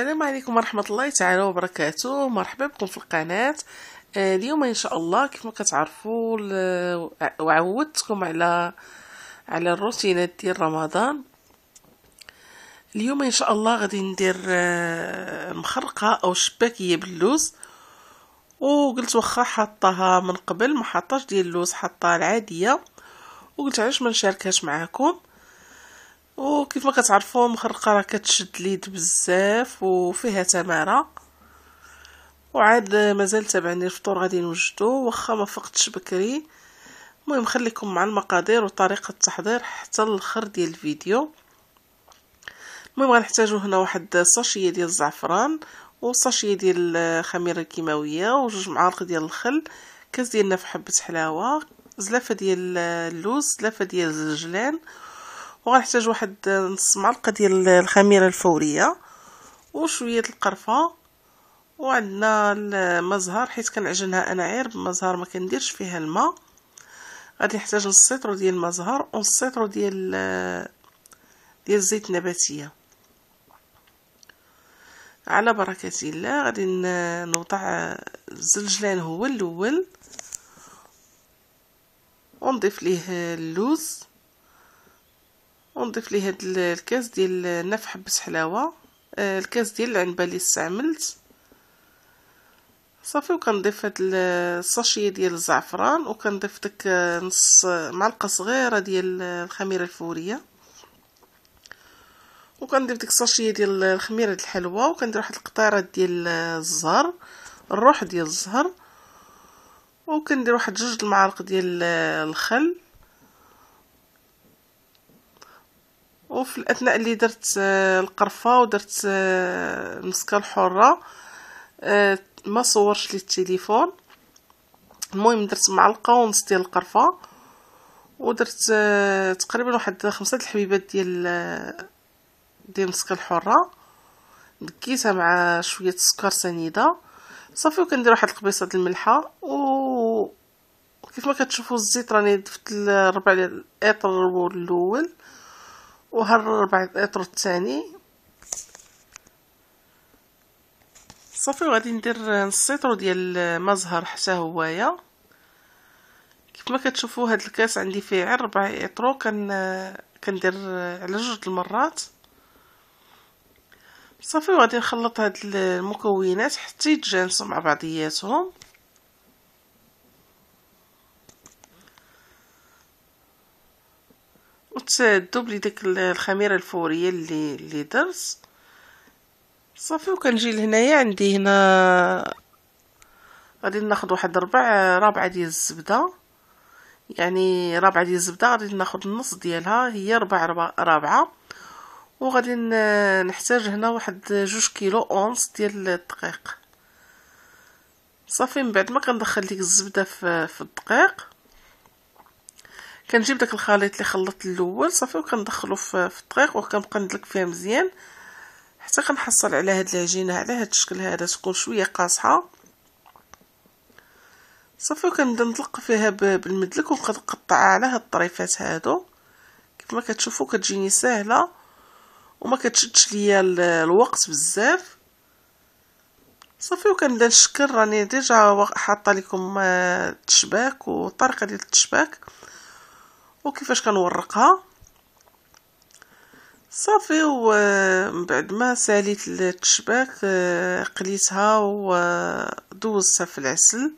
السلام عليكم ورحمة الله تعالى وبركاته مرحبا بكم في القناة آه، اليوم ان شاء الله كيف ما كتعرفوا وعودتكم على على الروتينات ديال رمضان اليوم ان شاء الله غادي ندير آه، مخرقه او شباكيه باللوز وقلت واخا حطها من قبل ما حطاش ديال اللوز حطها العاديه وقلت علاش ما نشاركهاش معاكم وكيف ما كتعرفوا مخرقه راه كتشد اليد بزاف وفيها تماره وعاد مازال تابعني الفطور غادي نوجدو واخا ما فقتش بكري المهم خليكم مع المقادير وطريقه التحضير حتى الاخر ديال الفيديو المهم غنحتاجو هنا واحد ساشيه ديال الزعفران وساشيه ديال الخميره الكيماويه وجوج معالق ديال الخل كاس ديال في حبه حلاوه زلافه ديال اللوز زلافه ديال الزجلان وغنحتاج واحد نص معلقه ديال الخميره الفوريه وشويه القرفه وعندنا المزهر حيت كنعجنها انا غير بالمزهر ما كنديرش فيها الماء غادي نحتاج نص سيترو ديال المزهر ونص سيترو ديال ديال الزيت النباتيه على بركه الله غادي نوضع الزلجلان هو الاول ونضيف ليه اللوز ونضيف ليه هاد الكاس ديال الناف حبس حلاوة آه، الكاس ديال العنبة اللي استعملت صافي وكنضيف هاد الساشيه ديال الزعفران وكنضيف داك آه، نص آه، معلقه صغيره ديال الخميره الفوريه وكنضيف ديك الساشيه ديال الخميره ديال الحلوه وكندير واحد القطيره ديال الزهر الروح ديال الزهر وكندير واحد جوج المعالق ديال الخل وفي الاثناء اللي درت آه، القرفه ودرت المسكه آه، الحره آه، ما صورش لي التليفون المهم درت معلقه ونص ديال القرفه ودرت تقريبا واحد خمسه د الحبيبات ديال ديال المسكه الحره دكيتها مع شويه السكر سنيده صافي وكندير واحد القبيصه ديال الملحه و كيف ما كتشوفوا الزيت راني ضفت ربع ديال الاطر الاول وهرر بعد اطر الثاني صافي وغادي ندير نص اطرو ديال زهر حتى هويا كيف ما كتشوفوا هذا الكاس عندي فيه غير ربع اطرو كن كندير على جوج المرات صافي وغادي نخلط هاد المكونات حتى يتجانسوا مع بعضياتهم تذوب دوبلي ديك الخميره الفوريه اللي اللي درت صافي وكنجي لهنايا عندي هنا غادي ناخذ واحد ربع رابعه ديال الزبده يعني رابعه ديال الزبده غادي ناخذ النص ديالها هي ربع رابعه وغادي نحتاج هنا واحد جوج كيلو اونص ديال الدقيق صافي من بعد ما كندخل ديك الزبده في الدقيق كنجيب داك الخليط اللي خلطت الاول صافي وكندخلو في الطريق وكنبقى ندلك فيها مزيان حتى كنحصل على هاد العجينه على هاد الشكل هذا تكون شويه قاصحه صافي وكنبدا نطلق فيها بالمدلك وكنقطعها على هاد الطريفات هادو ما كتشوفوا كتجيني سهله وما كتشدش ليا الوقت بزاف صافي وكنبدا نشكل راني ديجا حاطه لكم آه، التشباك وطريقه ديال التشباك وكيفاش كنورقها صافي ومن بعد ما ساليت التشباك آه، قليتها ودوزتها في العسل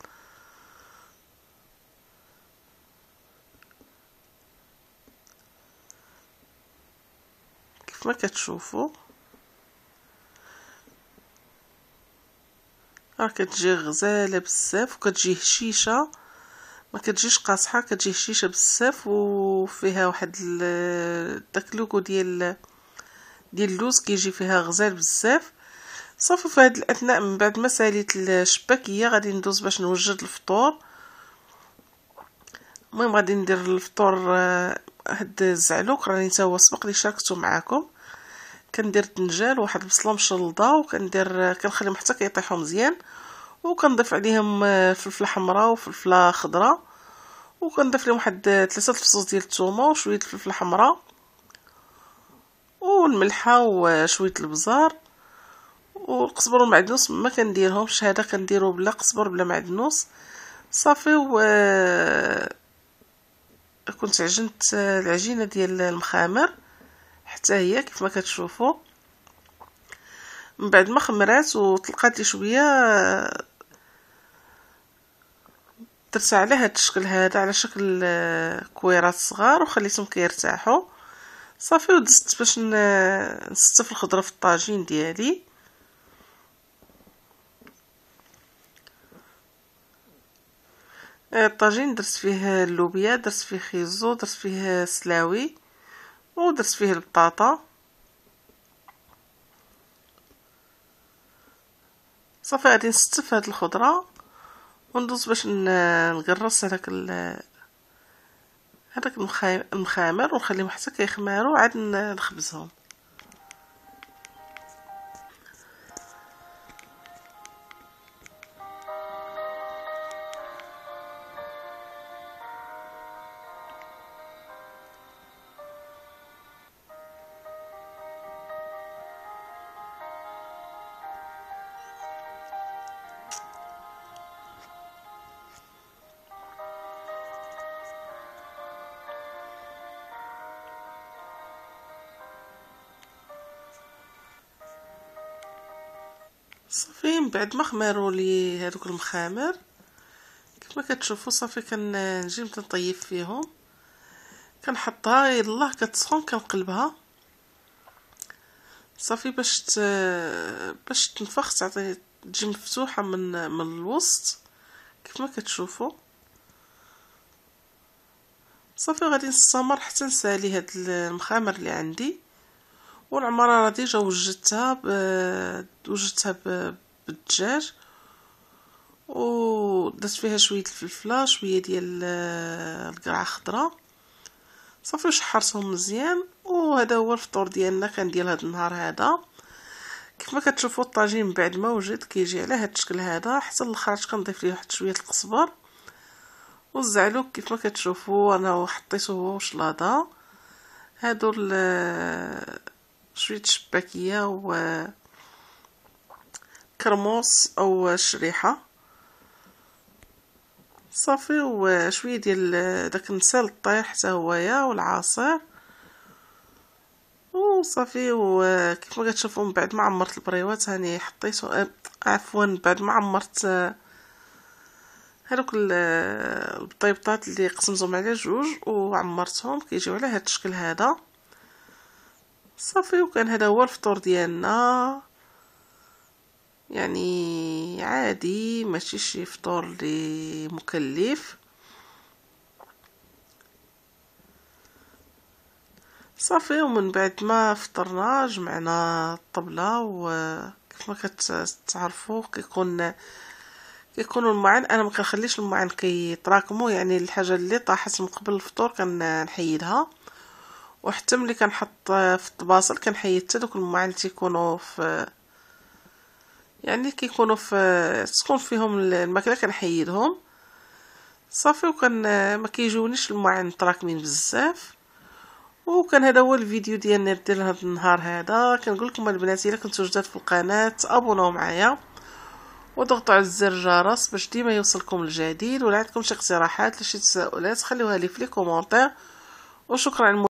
كيف ما كتشوفوا راه كتجي غزاله بزاف وكتجي هشيشه ما كتجيش قاصحه كتجي هشيشه بزاف وفيها واحد داك لوكو ديال ديال اللوز كيجي فيها غزال بزاف صافي في هاد الاثناء من بعد ما ساليت الشباكيه غادي ندوز باش نوجد الفطور المهم غادي ندير الفطور آه، هاد الزعلوك راني تا هو سبق لي شاركته معاكم كندير الدنجال واحد البصله مشلضه وكندير آه، كنخليهم حتى كيطيحوا مزيان وكنضيف عليهم آه، فلفله حمراء وفلفله خضراء وكنضيف لهم واحد ثلاثه آه، الفصوص ديال الثومه وشويه الفلفله الحمراء والملحه وشويه البزار والقزبر والمعدنوس ما كنديرهمش هذا كنديرو بلا قزبر بلا معدنوس صافي و آه، كنت عجنت العجينه ديال المخامر حتى هي كيف ما كتشوفوا من بعد ما خمرات وطلقات لي شويه درت على هاد الشكل هذا على شكل آه، كويرات صغار وخليتهم كيرتاحوا صافي ودزت باش نستف الخضره في الطاجين ديالي الطاجين درت فيه اللوبيا درت فيه خيزو درت فيه سلاوي ودرت فيه البطاطا صافي غادي نستف هاد الخضره وندوز باش نقرص هداك هداك المخامر ونخليهم حتى كيخمارو عاد نخبزهم صافي من بعد ما خمروا لي هذوك المخامر كما كتشوفوا صافي كنجي نطيب فيهم كنحطها يلاه كتسخن كنقلبها صافي باش ت... باش تنفخ تعطي تجي مفتوحه من من الوسط كما كتشوفوا صافي غادي نستمر حتى نسالي هاد المخامر اللي عندي والعماره راه ديجا وجدتها ب- وجدتها ب- بالدجاج و درت فيها شوية الفلفلة شوية ديال القرعة خضرا صافي وشحرتهم مزيان وهذا هو الفطور ديالنا كان ديال هاد النهار هذا كيف ما كتشوفوا الطاجين بعد ما وجد كيجي على هاد الشكل هذا حتى الاخرج كنضيف ليه واحد شويه القزبر والزعلوك كيف ما كتشوفوا انا حطيته هو وشلاضه هادو شوية شباكية و كرموس أو شريحة صافي وشوية ديال داك النسال الطاير حتى هويا والعصير وصافي وكيف ما كتشوفوا من بعد ما عمرت البريوات هاني حطيتو آه، عفوا بعد ما عمرت هذوك آه، البطيبطات اللي قسمتهم على جوج وعمرتهم كيجيو على هذا الشكل هذا صافي وكان هذا هو الفطور ديالنا يعني عادي ماشي شي فطور لي مكلف صافي ومن بعد ما فطرنا جمعنا الطبله وكيف ما كتعرفوا كيكون كيكون المعان انا ما كنخليش المعان كيتراكموا يعني الحاجه اللي طاحت من قبل الفطور كنحيدها وحتى ملي كنحط في الطباسل كنحيد حتى دوك الماء تيكونوا في يعني كيكونوا في تسخن فيهم الماكله كنحيدهم صافي وكان ما كيجونيش الماعن تراكمين بزاف وكان هذا هو الفيديو ديالنا ديال هذا النهار هذا كنقول لكم البنات الا كنتو جداد في القناه ابوناو معايا وضغطوا على زر الجرس باش ديما يوصلكم الجديد ولا عندكم شي اقتراحات ولا شي تساؤلات خليوها لي في لي كومونتير وشكرا